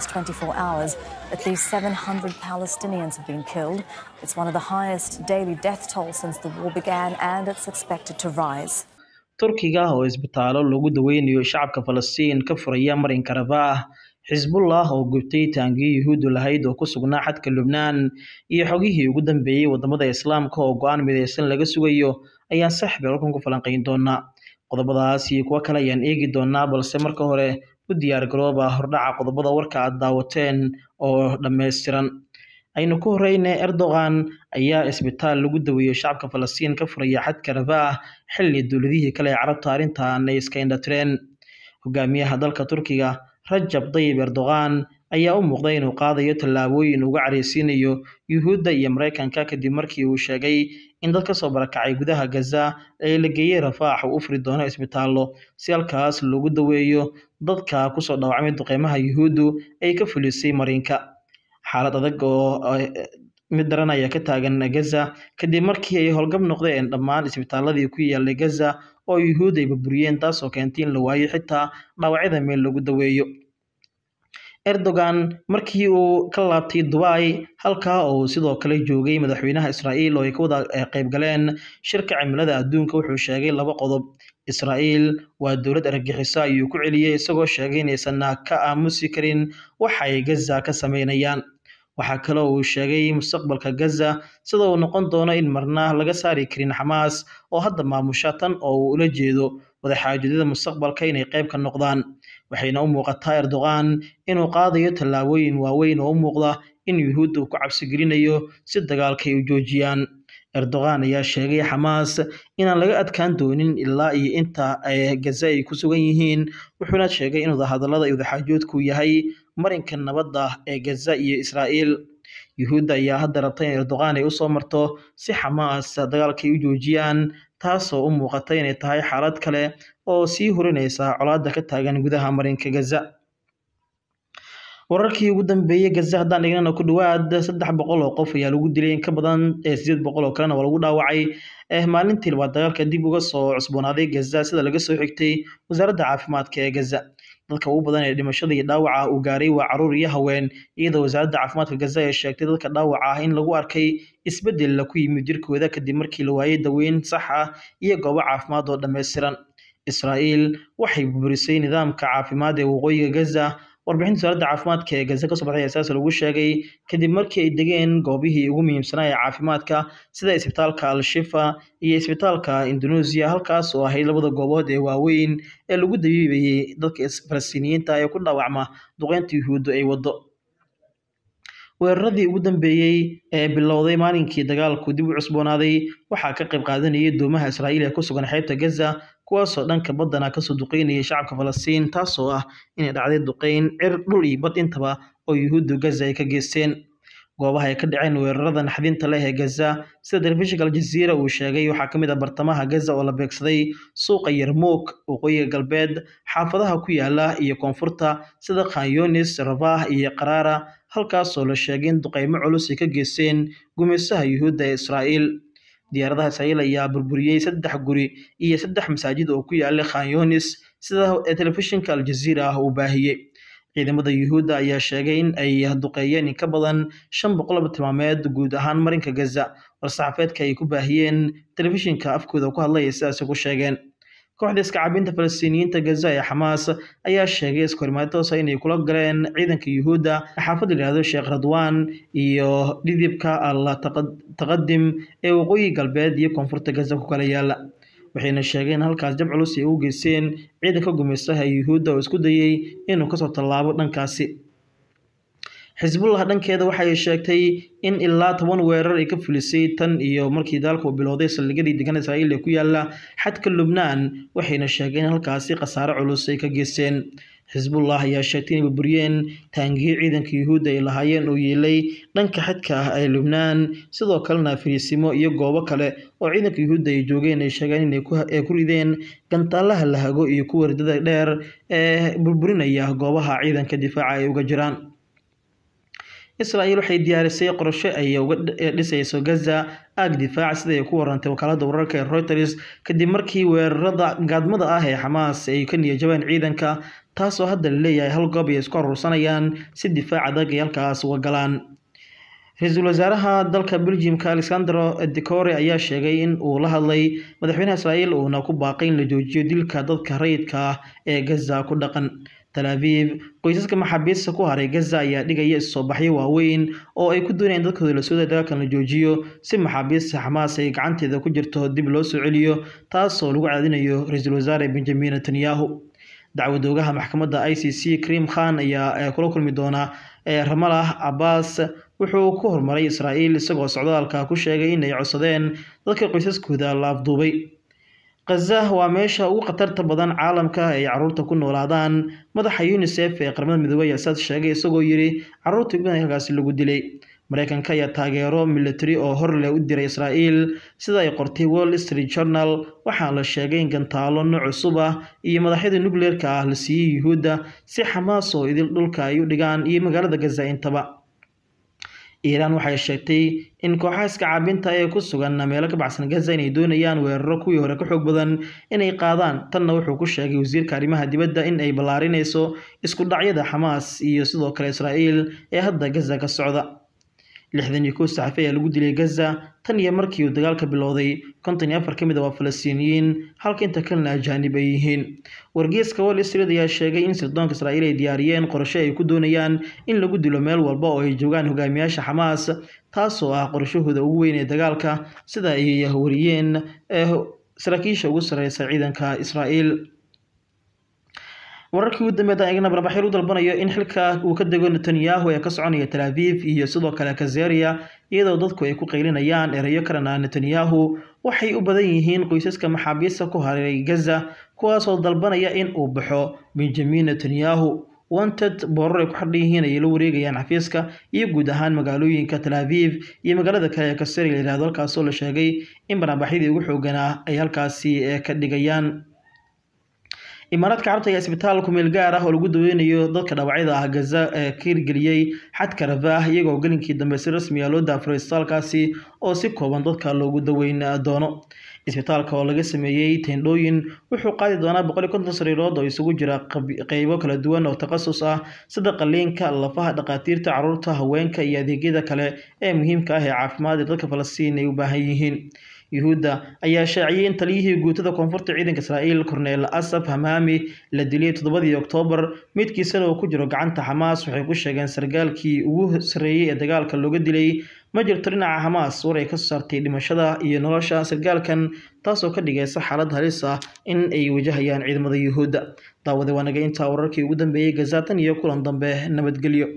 24 hours, at least 700 Palestinians have been killed. It's one of the highest daily death toll since the war began and it's expected to rise. turkiga oo isbitaalo lagu daweynayo shacabka falastiin ka furaya marinka raba xisbullah oo gubtay taangii yuhuudu lahayd oo ku sugnaa xadka lubnaan iyo xogihii ugu dambeeyey wadamada islaamka oo go-aan midaysan laga sugayo ayaan saxbi halkan ku falanqayn doonaa qodobadaas iyo kuwo kale ayaan eegi doonaa balse marka hore u diyaar garooba hordhaca qodobada warka aad daawateen oo dhammaystiran aynu ku horeyne erdogan ayaa isbitaal lagu daweeyey shacabka falastiin ka furaya xadka rabaa xilli dowladihii kale ee carabta arrintan ay iska indhatireen hogaamiyaha dalka turkiga rajab dayib erdogan ayaa u muuqday inuu qaadayo tallaabooyin uga careysiinayo Yuhuudda iyo maraykanka kadib markii uu sheegay in dad ka soo barakacay gudaha Gaza ay la geeyey Rafaax uu u furi doono isbitaallo si halkaas loogu daweeyo dadka ku soo dhaawacmay duqeymaha Yuhuuddu ay ka fulisay marinka Xaalad adag oo eh, mid daran ayaa ka taagan Gaza kadib markii ay howlgab noqdeen dhammaan isbitaaladii ku yaallay Gaza oo Yuhuud ay burburiyeen taasoo keentay in la waayo xitaa dhaawacyada meel lagu daweeyo. Erdogan markii uu ka laabtay Dubai halkaa uu sidoo kale joogay madaxweynaha Israa'iil oo ay ka wada eh, qayb shirka cimilada adduunka wuxuu sheegay laba qodob Israa'iil waa dowlad argagixiso ayuu ku celiyey isagoo sheegay inaysan ka aamusi ah karin waxa ay Gaza ka sameynayaan waxaa kaloo uu sheegay mustaqbalka Gaza sida uu noqon doono in marna laga saari karin Xamaas oo hadda maamusha tan oo uu ula jeedo wadaxaajoodida mustaqbalka inay qayb ka noqdaan waxayna u muuqataa Erdogan inuu qaadayo tallaabooyin waaweyn oo u muuqda in yuhuudda uu ku cabsigelinayo si dagaalka ay u joojiyaan Erdogan ayaa sheegay Xamaas inaan laga adkaan doonin ilaa iyo inta ay Gaza ay ku sugan yihiin wuxuuna sheegay inuu hadallada iyo wadaxaajoodku yahay marinka nabadda ee Gaza iyo Israa'iil yuhuudda ayaa hadda rabtay in Erdogan ay usoo marto si Xamaas dagaalka ay u joojiyaan taasoo u muuqata inay tahay xaalad kale oo sii hurinaysa colaadda ka taagan gudaha marinka Gaza. wararkii ugu dambeeyey Gaza haddaan dhignana ku dhawaad saddex boqol oo qof ayaa lagu dilay in ka badan sideed boqol oo kalena waa lagu dhaawacay maalintii labaad dagaalka dib uga soo cusboonaaday Gaza sida laga soo xigtay wasaaradda caafimaadka ee Gaza. dadka ugu badan ee dhimashada iyo dhaawaca uu gaaray waa caruur iyo haween iyadoo wasaaradda caafimaadka Gaza ee sheegtay dadka dhaawaca ah in lagu arkay isbeddel ku yimid jirkooda kadib markii la waayay daweyn sax ah iyo goobo caafimaad oo dhammaystiran. Israa'iil waxay buburisay nidaamka caafimaad ee waqooyiga Gaza. Warbixinta wasaaradda caafimaadka ee Gaza ka soo baxday ayaa sidaas lagu sheegay kadib markii ay degeen goobihii ugu muhiimsanaa ee caafimaadka sida isbitaalka Al-Shifa iyo isbitaalka Indonesia halkaas oo ahayd labada goobood ee waaweyn ee lagu dabiibayay dadka Falastiiniyiinta ee ku dhaawacma duqeynta Yuhuudda ay waddo. Weeraradii ugu dambeeyey ee bilowday maalinkii dagaalku dib u cusboonaaday waxaa ka qayb qaadanayay doomaha Israa'iil ee ku sugan xeebta Gaza kuwaasoo dhanka baddana ka soo duqeynayay shacabka Falastiin taasoo ah inay dhacday duqeyn cir dhul iyo bad intaba oo yuhuuddu Gaza ay ka geysteen goobaha ay ka dhaceen weerarada naxdinta leh ee Gaza sida telefishinka Aljazeera uu sheegay waxaa ka mid a ah bartamaha Gaza oo la beegsaday suuqa Yarmouk waqooyiga galbeed xaafadaha ku yaala iyo koonfurta sida khanyonis Younis, iyo Qaraara halkaasoo la sheegay in duqeymo culus ay ka geysteen gumaysaha yuhuudda ee Israa'iil diyaaradaha israa'iil ayaa burburiyey saddex guri iyo saddex masaajid oo ku yaallay khan yunis sida telefishinka aljaziira ah uu baahiyey ciidamada yuhuudda ayaa sheegay in ay duqeeyeen in ka badan shan boqolba tilmaameed guud ahaan marinka gaza war saxaafeedka ay ku baahiyeen telefishinka afkooda ku hadlaya sidaasi ku sheegeen kooxda iskacabinta falastiiniyiinta gaza ee xamaas ayaa sheegay iskahorimaad toosa ah inay kula galeen ciidanka yuhuudda xaafadda layihahdo sheekh radwaan iyo dhidibka alla taqadim ee waqooyi galbeed iyo koonfurta gaza ku kala yaala waxayna sheegeen halkaas jab culus ay u geysteen ciidanka gumaystaha yuhuudda oo isku dayey inuu kasoo tallaabo dhankaasi xisbullah dhankeeda waxay sheegtay in ilaa toban weerar ay ka fulisay tan iyo markii dagaalka uu bilowday saldhigadii degan israa'iil ee ku yaala xadka lubnaan waxayna sheegeen in halkaasi khasaare culus ay ka geysteen xisbullah ayaa sheegtay inay burburiyeen taangiyii ciidanka yuhuudda ay lahaayeen oo yeelay dhanka xadka ah ee lubnaan sidoo kalena fariisimo iyo goobo kale oo ciidanka yuhuudda ay joogeen ay sheegeen inay ku rideen gantaalaha lahago iyo kuwa ridada dheer ee burburinaya goobaha ciidanka difaaca ay uga jiraan israa'il waxay diyaarisay qorshe ay uga dhisayso gaza aag difaac sida ay ku warantay wakaalada wararka ee reuters kadib markii weerarada gaadmada ah ee xamaas ay ka niyajabeen ciidanka taasoo hadda laleeyahay hal goob ay isku aruursanayaan si difaac adag ay halkaas uga galaan ra-iisul wasaaraha dalka belgiumka alexandro decore ayaa sheegay in uu la hadlay madaxweynaha israa'iil uuna ku baaqay in la joojiyo dilka dadka rayidka ah ee gaza ku dhaqan talabiib qoysaska maxaabiista ku haray gaza ayaa dhigaya issoobaxyo waaweyn oo ay ku doonayaan dadkooda la sooday dagaalkan la joojiyo si maxaabiista xamaas ay gacanteeda ku jirto dib loo soo celiyo taasoo lagu caadinayo ra-iisul wasaare benjamin netanyahu dacwad oogaha maxkamadda i c c krim khan ayaa eh, kula kulmi doonaa ee eh, ramalah cabbaas wuxuu ku hormaray israa'iil isagoo socdaalka ku sheegay inay codsadeen dadka qoysaskooda laafduubay khazah waa meesha ugu khatarta badan caalamka ay caruurta ku noolaadaan madaxa unisef ee qaramada midoobey ayaa sheegay isagoo yidhi caruurta ugu badan halkaasi lagu dilay mareykanka ayaa taageero military oo hor leh u diray israa'iil sida ay qortay wall street journal waxaa la sheegay in gantaalo nooc cusub ah iyo madaxyada nukleerka ah la siiyey yuhuudda si xamaas oo idil dhulka ay u dhigaan iyo magaalada gaza intaba iiraan waxay sheegtay in kooxaha caabinta ee ku sugan meelo ka baxsan gaza inay doonayaan weeraro kuwii hore ka xoog badan inay qaadaan tanna wuxuu ku sheegay wasiirka arrimaha dibadda in ay ballaarinayso iskudhacyada xamaas iyo sidoo kale israa'iil ee hadda gaza ka socda lixdan iyo kow saxafi ayaa lagu dilay gaza tan iyo markii uu dagaalka bilowday konton iyo afar ka mid a ah waa falastiiniyiin halka inta kalena ajaanib ay yihiin wargeeska wal isrid ayaa sheegay in sirdoonka israa'iil ay diyaariyeen qorshe ay ku doonayaan in lagu dilo meel walba oo ay joogaan hogaamiyaasha xamaas taasoo ah qorshahooda ugu weyn ee dagaalka sida ay wariyeen saraakiisha ugu sarreysa ciidanka israa'iil wararkii ugu dambeed ayagana barbaxyar u dalbanayo in xilka uu ka dego netanyahu ee ka soconaya tel aviv iyo sidoo kale kazeria iyadoo dadku ay ku qaylinayaan ereyo kalena netanyahu waxay u badan yihiin qoysaska maxaabiista ku hareeray gaza kuwaasoo dalbanaya in uu baxo benjamin netanyahu wanted boorar ay ku xardhan yihiin ayay la wareegayaan xafiiska iyo guud ahaan magaalooyinka tel aviv iyo magaalada kale ee kaseria la yihahdo halkaasoo la sheegay in barnaabaxyadii ugu xooganaa ay halkaasi eh, ka dhigayaan imaaraadka carabta ayaa isbitaal meel gaar ah oo lagu daweynayo dadka dhawacyada ah gaza ee ka xadka rabah iyagoo gelinkii dambe si rasmi ah loo daafuray isbitaalkaasi oo si kooban dadka loogu daweyn doono isbitaalka oo laga sameeyey teendhooyin wuxuu qaadi doonaa boqol iyo konton sariirood oo isugu jira qeybo kala duwan oo takhasus ah sida qaliinka lafaha dhakhaatiirta caruurta haweenka iyo adeegyada kale ee muhiimka ah ee caafimaad ee dadka falastiin ay u baahan yihiin yuhuudda ayaa shaaciyey in taliyihii guutada koonfurta ciidanka israa'iil korneel asaf hamaami la diliyey toddobadii oktoobar midkiisana uu ku jiro gacanta xamaas waxay ku sheegeen sargaalkii ugu sarreeyey ee dagaalka looga dilay ma jirto dhinaca xamaas war ay ka saartay dhimashada iyo nolosha sargaalkan taasoo ka dhigaysa xaalad halis ah in ay wajahayaan ciidamada yuhuudda daawade waanaga intaa wararkii ugu dambeeyey gazaatan iyo kulan dambe nabadgelyo